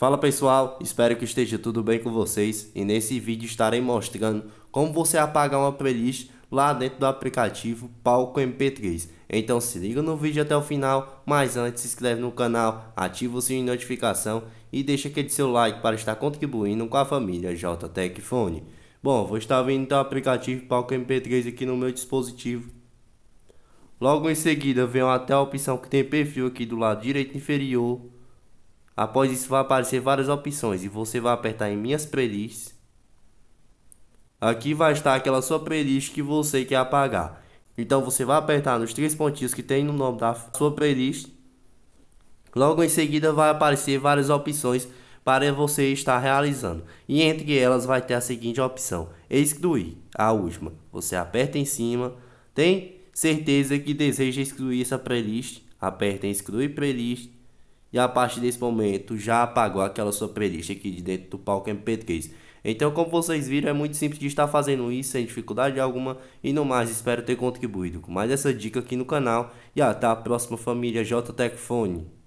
Fala pessoal, espero que esteja tudo bem com vocês e nesse vídeo estarei mostrando como você apagar uma playlist lá dentro do aplicativo Palco MP3. Então se liga no vídeo até o final, mas antes se inscreve no canal, ativa o sininho de notificação e deixa aquele seu like para estar contribuindo com a família JTEC Fone. Bom, vou estar vindo o aplicativo Palco MP3 aqui no meu dispositivo. Logo em seguida venho até a opção que tem perfil aqui do lado direito inferior Após isso, vai aparecer várias opções e você vai apertar em Minhas Playlists. Aqui vai estar aquela sua playlist que você quer apagar. Então você vai apertar nos três pontinhos que tem no nome da sua playlist. Logo em seguida vai aparecer várias opções para você estar realizando. E entre elas vai ter a seguinte opção: excluir, a última. Você aperta em cima, tem certeza que deseja excluir essa playlist, aperta em excluir playlist e a partir desse momento já apagou aquela sua playlist aqui de dentro do palco MP3. Então, como vocês viram, é muito simples de estar fazendo isso sem dificuldade alguma. E no mais, espero ter contribuído com mais essa dica aqui no canal. E até a próxima família JTecFone.